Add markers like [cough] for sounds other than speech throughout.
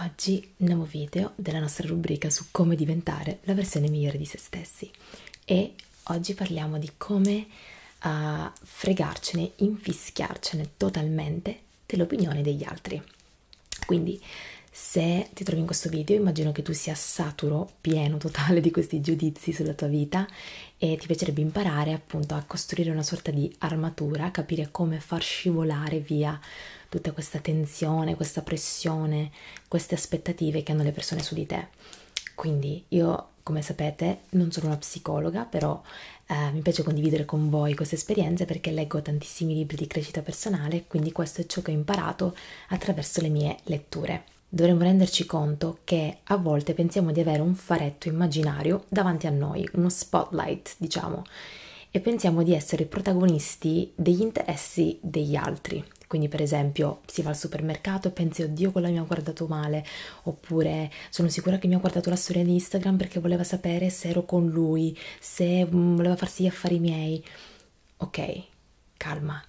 Oggi nuovo video della nostra rubrica su come diventare la versione migliore di se stessi e oggi parliamo di come uh, fregarcene, infischiarcene totalmente dell'opinione degli altri. Quindi se ti trovi in questo video immagino che tu sia saturo, pieno, totale di questi giudizi sulla tua vita e ti piacerebbe imparare appunto a costruire una sorta di armatura, capire come far scivolare via tutta questa tensione, questa pressione, queste aspettative che hanno le persone su di te. Quindi io, come sapete, non sono una psicologa, però eh, mi piace condividere con voi queste esperienze perché leggo tantissimi libri di crescita personale, quindi questo è ciò che ho imparato attraverso le mie letture dovremmo renderci conto che a volte pensiamo di avere un faretto immaginario davanti a noi, uno spotlight, diciamo, e pensiamo di essere protagonisti degli interessi degli altri. Quindi, per esempio, si va al supermercato e pensi, oddio, quella mi ha guardato male, oppure sono sicura che mi ha guardato la storia di Instagram perché voleva sapere se ero con lui, se mm, voleva farsi gli affari miei. Ok, calma.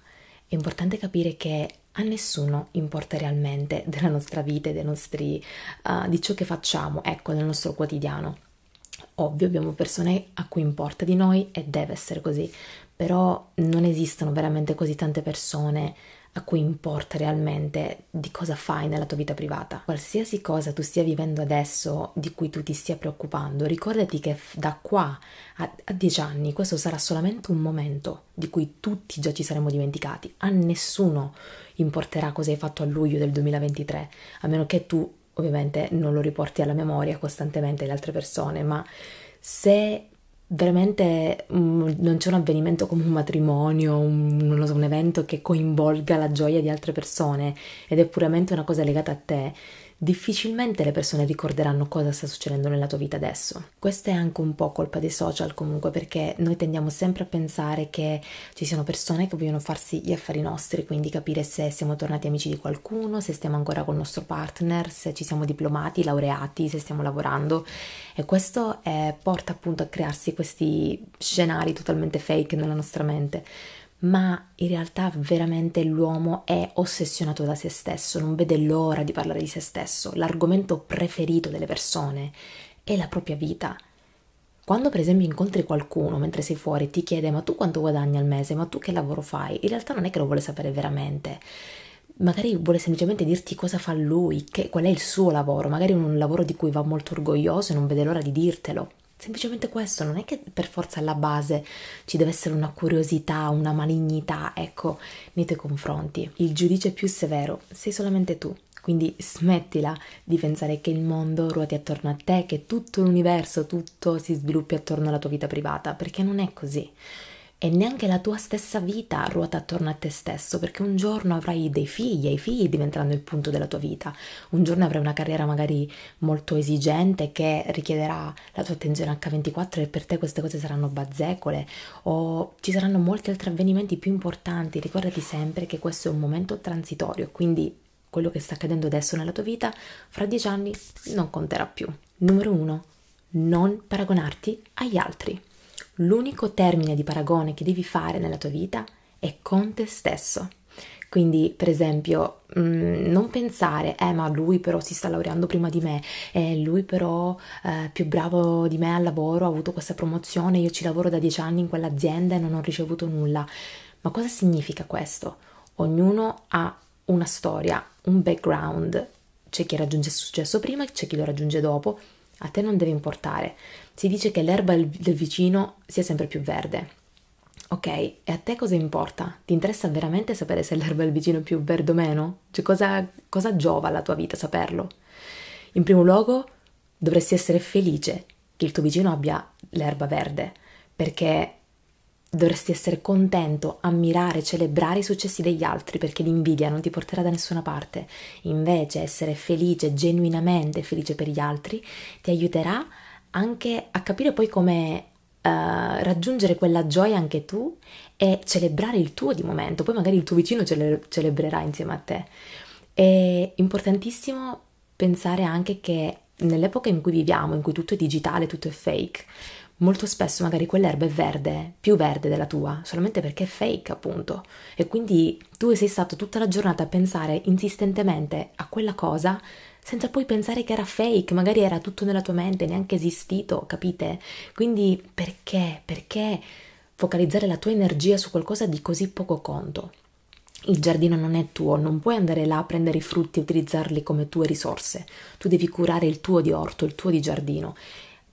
È importante capire che a nessuno importa realmente [laughs] della nostra vita dei nostri, uh, di ciò che facciamo, ecco, nel nostro quotidiano. Ovvio abbiamo persone a cui importa di noi e deve essere così, però non esistono veramente così tante persone a cui importa realmente di cosa fai nella tua vita privata. Qualsiasi cosa tu stia vivendo adesso di cui tu ti stia preoccupando, ricordati che da qua a, a dieci anni questo sarà solamente un momento di cui tutti già ci saremo dimenticati. A nessuno importerà cosa hai fatto a luglio del 2023, a meno che tu ovviamente non lo riporti alla memoria costantemente le altre persone, ma se veramente mm, non c'è un avvenimento come un matrimonio, un, so, un evento che coinvolga la gioia di altre persone ed è puramente una cosa legata a te, difficilmente le persone ricorderanno cosa sta succedendo nella tua vita adesso. Questa è anche un po' colpa dei social comunque perché noi tendiamo sempre a pensare che ci siano persone che vogliono farsi gli affari nostri, quindi capire se siamo tornati amici di qualcuno, se stiamo ancora con il nostro partner, se ci siamo diplomati, laureati, se stiamo lavorando e questo è, porta appunto a crearsi questi scenari totalmente fake nella nostra mente ma in realtà veramente l'uomo è ossessionato da se stesso, non vede l'ora di parlare di se stesso. L'argomento preferito delle persone è la propria vita. Quando per esempio incontri qualcuno mentre sei fuori e ti chiede ma tu quanto guadagni al mese, ma tu che lavoro fai, in realtà non è che lo vuole sapere veramente. Magari vuole semplicemente dirti cosa fa lui, che, qual è il suo lavoro, magari un lavoro di cui va molto orgoglioso e non vede l'ora di dirtelo semplicemente questo, non è che per forza alla base ci deve essere una curiosità, una malignità, ecco, nei tuoi confronti. Il giudice più severo sei solamente tu. Quindi smettila di pensare che il mondo ruoti attorno a te, che tutto l'universo, tutto si sviluppi attorno alla tua vita privata, perché non è così e neanche la tua stessa vita ruota attorno a te stesso, perché un giorno avrai dei figli e i figli diventeranno il punto della tua vita, un giorno avrai una carriera magari molto esigente che richiederà la tua attenzione H24 e per te queste cose saranno bazzecole o ci saranno molti altri avvenimenti più importanti, ricordati sempre che questo è un momento transitorio, quindi quello che sta accadendo adesso nella tua vita fra dieci anni non conterà più. Numero 1. Non paragonarti agli altri l'unico termine di paragone che devi fare nella tua vita è con te stesso. Quindi, per esempio, mh, mm, non pensare, eh, ma lui però si sta laureando prima di me, eh, lui però è eh, più bravo di me al lavoro, ha avuto questa promozione, io ci lavoro da dieci anni in quell'azienda e non ho ricevuto nulla. Ma cosa significa questo? Ognuno ha una storia, un background, c'è chi raggiunge il successo prima, c'è chi lo raggiunge dopo, a te non deve importare. Si dice che l'erba del vicino sia sempre più verde. Ok, e a te cosa importa? Ti interessa veramente sapere se l'erba del vicino è più verde o meno? Cioè, cosa, cosa giova alla tua vita saperlo? In primo luogo, dovresti essere felice che il tuo vicino abbia l'erba verde, perché dovresti essere contento, ammirare, celebrare i successi degli altri perché l'invidia non ti porterà da nessuna parte. Invece essere felice, genuinamente felice per gli altri, ti aiuterà anche a capire poi come Uh, raggiungere quella gioia anche tu e celebrare il tuo di momento, poi magari il tuo vicino cele- celebrerà insieme a te. È importantissimo pensare anche che nell'epoca in cui viviamo, in cui tutto è digitale, tutto è fake, molto spesso magari quell'erba è verde, più verde della tua, solamente perché è fake appunto. E quindi tu sei stato tutta la giornata a pensare insistentemente a quella cosa senza poi pensare che era fake, magari era tutto nella tua mente, neanche esistito, capite? Quindi perché? Perché focalizzare la tua energia su qualcosa di così poco conto? Il giardino non è tuo, non puoi andare là a prendere i frutti e utilizzarli come tue risorse. Tu devi curare il tuo di orto, il tuo di giardino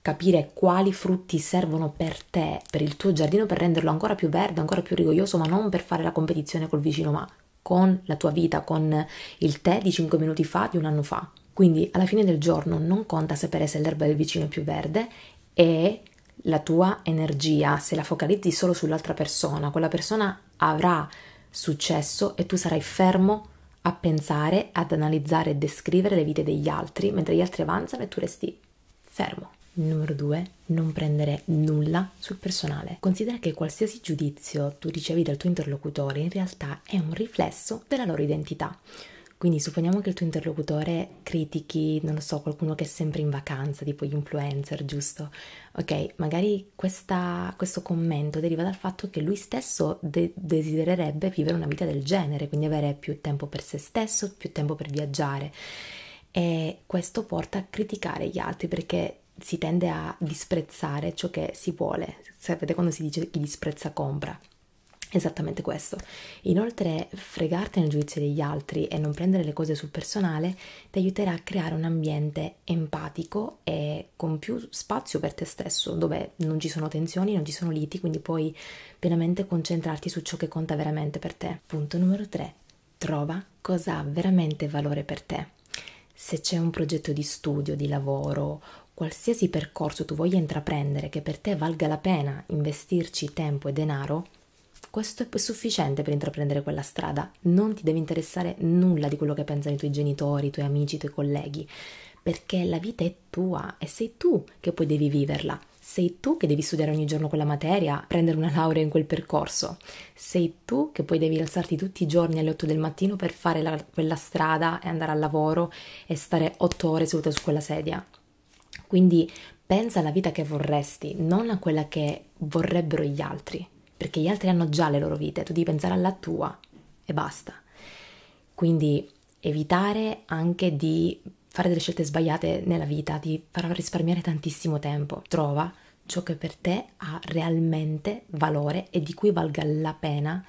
capire quali frutti servono per te, per il tuo giardino, per renderlo ancora più verde, ancora più rigoglioso, ma non per fare la competizione col vicino, ma con la tua vita, con il tè di 5 minuti fa, di un anno fa. Quindi alla fine del giorno non conta sapere se l'erba del vicino è più verde e la tua energia, se la focalizzi solo sull'altra persona, quella persona avrà successo e tu sarai fermo a pensare, ad analizzare e descrivere le vite degli altri, mentre gli altri avanzano e tu resti fermo. Numero 2. Non prendere nulla sul personale. Considera che qualsiasi giudizio tu ricevi dal tuo interlocutore in realtà è un riflesso della loro identità. Quindi supponiamo che il tuo interlocutore critichi, non lo so, qualcuno che è sempre in vacanza, tipo gli influencer, giusto? Ok, magari questa, questo commento deriva dal fatto che lui stesso de desidererebbe vivere una vita del genere, quindi avere più tempo per se stesso, più tempo per viaggiare. E questo porta a criticare gli altri perché si tende a disprezzare ciò che si vuole. Sapete quando si dice chi disprezza compra? Esattamente questo. Inoltre, fregarti nel giudizio degli altri e non prendere le cose sul personale ti aiuterà a creare un ambiente empatico e con più spazio per te stesso, dove non ci sono tensioni, non ci sono liti, quindi puoi pienamente concentrarti su ciò che conta veramente per te. Punto numero 3. Trova cosa ha veramente valore per te. Se c'è un progetto di studio, di lavoro qualsiasi percorso tu voglia intraprendere che per te valga la pena investirci tempo e denaro, questo è sufficiente per intraprendere quella strada. Non ti deve interessare nulla di quello che pensano i tuoi genitori, i tuoi amici, i tuoi colleghi, perché la vita è tua e sei tu che poi devi viverla. Sei tu che devi studiare ogni giorno quella materia, prendere una laurea in quel percorso. Sei tu che poi devi alzarti tutti i giorni alle 8 del mattino per fare la, quella strada e andare al lavoro e stare 8 ore seduta su quella sedia. Quindi pensa alla vita che vorresti, non a quella che vorrebbero gli altri, perché gli altri hanno già le loro vite, tu devi pensare alla tua e basta. Quindi evitare anche di fare delle scelte sbagliate nella vita ti farà risparmiare tantissimo tempo. Trova ciò che per te ha realmente valore e di cui valga la pena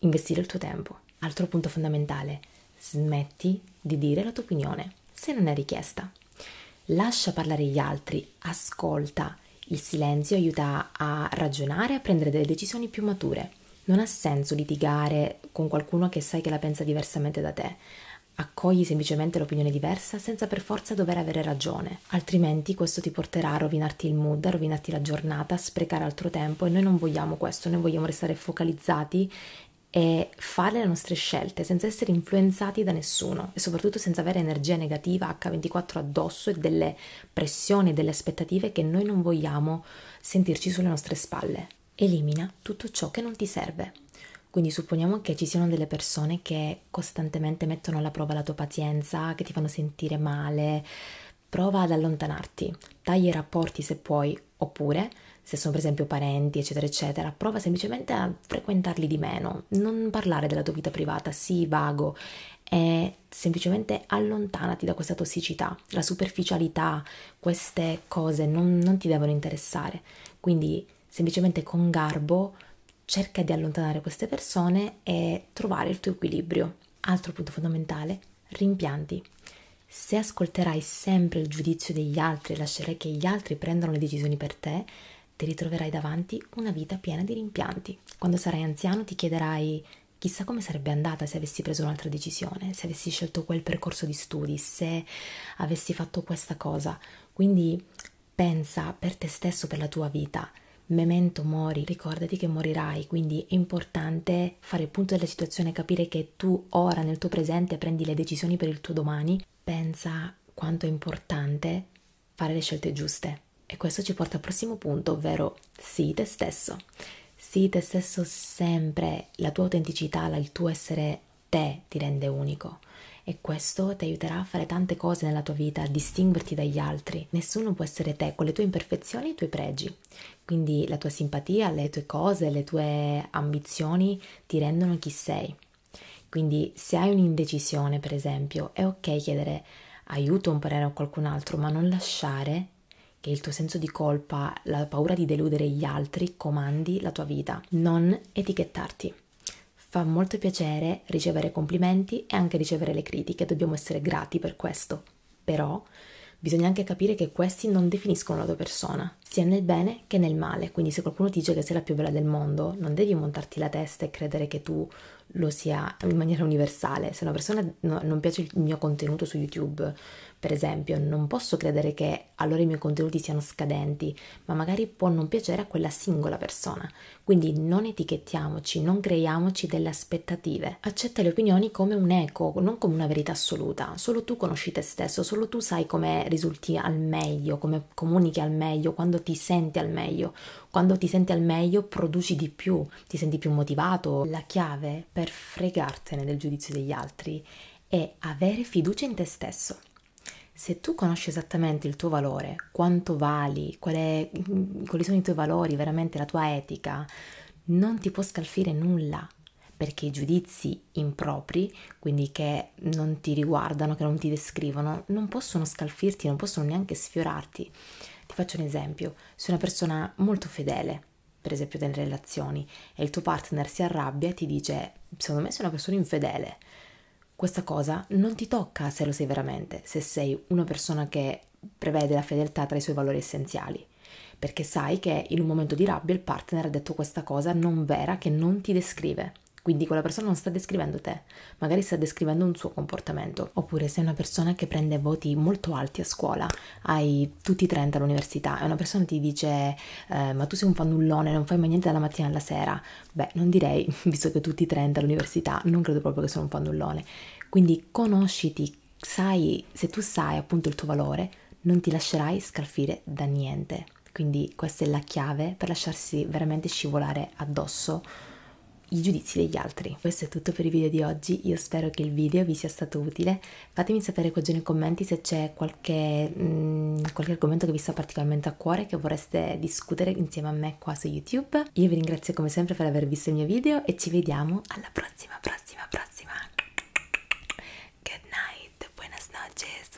investire il tuo tempo. Altro punto fondamentale, smetti di dire la tua opinione se non è richiesta lascia parlare gli altri, ascolta. Il silenzio aiuta a ragionare e a prendere delle decisioni più mature. Non ha senso litigare con qualcuno che sai che la pensa diversamente da te. Accogli semplicemente l'opinione diversa senza per forza dover avere ragione, altrimenti questo ti porterà a rovinarti il mood, a rovinarti la giornata, a sprecare altro tempo e noi non vogliamo questo, noi vogliamo restare focalizzati e fare le nostre scelte senza essere influenzati da nessuno e soprattutto senza avere energia negativa H24 addosso e delle pressioni e delle aspettative che noi non vogliamo sentirci sulle nostre spalle. Elimina tutto ciò che non ti serve. Quindi supponiamo che ci siano delle persone che costantemente mettono alla prova la tua pazienza, che ti fanno sentire male, prova ad allontanarti, tagli i rapporti se puoi, oppure se sono per esempio parenti, eccetera, eccetera, prova semplicemente a frequentarli di meno, non parlare della tua vita privata, sii vago e semplicemente allontanati da questa tossicità, la superficialità, queste cose non, non ti devono interessare, quindi semplicemente con garbo cerca di allontanare queste persone e trovare il tuo equilibrio. Altro punto fondamentale, rimpianti se ascolterai sempre il giudizio degli altri e lascerai che gli altri prendano le decisioni per te, ti ritroverai davanti una vita piena di rimpianti. Quando sarai anziano ti chiederai chissà come sarebbe andata se avessi preso un'altra decisione, se avessi scelto quel percorso di studi, se avessi fatto questa cosa. Quindi pensa per te stesso, per la tua vita. Memento mori, ricordati che morirai, quindi è importante fare il punto della situazione, capire che tu ora nel tuo presente prendi le decisioni per il tuo domani pensa quanto è importante fare le scelte giuste. E questo ci porta al prossimo punto, ovvero sii te stesso. Sii te stesso sempre, la tua autenticità, il tuo essere te ti rende unico e questo ti aiuterà a fare tante cose nella tua vita, a distinguerti dagli altri. Nessuno può essere te con le tue imperfezioni e i tuoi pregi. Quindi la tua simpatia, le tue cose, le tue ambizioni ti rendono chi sei. Quindi se hai un'indecisione, per esempio, è ok chiedere aiuto o un parere a qualcun altro, ma non lasciare che il tuo senso di colpa, la paura di deludere gli altri comandi la tua vita. Non etichettarti. Fa molto piacere ricevere complimenti e anche ricevere le critiche, dobbiamo essere grati per questo. Però bisogna anche capire che questi non definiscono la tua persona, sia nel bene che nel male. Quindi se qualcuno ti dice che sei la più bella del mondo, non devi montarti la testa e credere che tu lo sia in maniera universale. Se una persona no, non piace il mio contenuto su YouTube, per esempio, non posso credere che allora i miei contenuti siano scadenti, ma magari può non piacere a quella singola persona. Quindi non etichettiamoci, non creiamoci delle aspettative. Accetta le opinioni come un eco, non come una verità assoluta. Solo tu conosci te stesso, solo tu sai come risulti al meglio, come comunichi al meglio, quando ti senti al meglio. Quando ti senti al meglio produci di più, ti senti più motivato. La chiave per per fregartene del giudizio degli altri è avere fiducia in te stesso. Se tu conosci esattamente il tuo valore, quanto vali, qual è, quali sono i tuoi valori, veramente la tua etica, non ti può scalfire nulla, perché i giudizi impropri, quindi che non ti riguardano, che non ti descrivono, non possono scalfirti, non possono neanche sfiorarti. Ti faccio un esempio, sei una persona molto fedele, per esempio nelle relazioni e il tuo partner si arrabbia e ti dice secondo me sei una persona infedele, questa cosa non ti tocca se lo sei veramente, se sei una persona che prevede la fedeltà tra i suoi valori essenziali, perché sai che in un momento di rabbia il partner ha detto questa cosa non vera che non ti descrive quindi quella persona non sta descrivendo te, magari sta descrivendo un suo comportamento. Oppure sei una persona che prende voti molto alti a scuola, hai tutti i 30 all'università e una persona ti dice eh, ma tu sei un fannullone, non fai mai niente dalla mattina alla sera. Beh, non direi, [laughs] visto che tutti i 30 all'università, non credo proprio che sono un fannullone. Quindi conosciti, sai, se tu sai appunto il tuo valore, non ti lascerai scalfire da niente. Quindi questa è la chiave per lasciarsi veramente scivolare addosso i giudizi degli altri. Questo è tutto per il video di oggi, io spero che il video vi sia stato utile, fatemi sapere qua giù nei commenti se c'è qualche, mh, mm, qualche argomento che vi sta particolarmente a cuore che vorreste discutere insieme a me qua su YouTube. Io vi ringrazio come sempre per aver visto il mio video e ci vediamo alla prossima, prossima, prossima! Good night, buenas noches!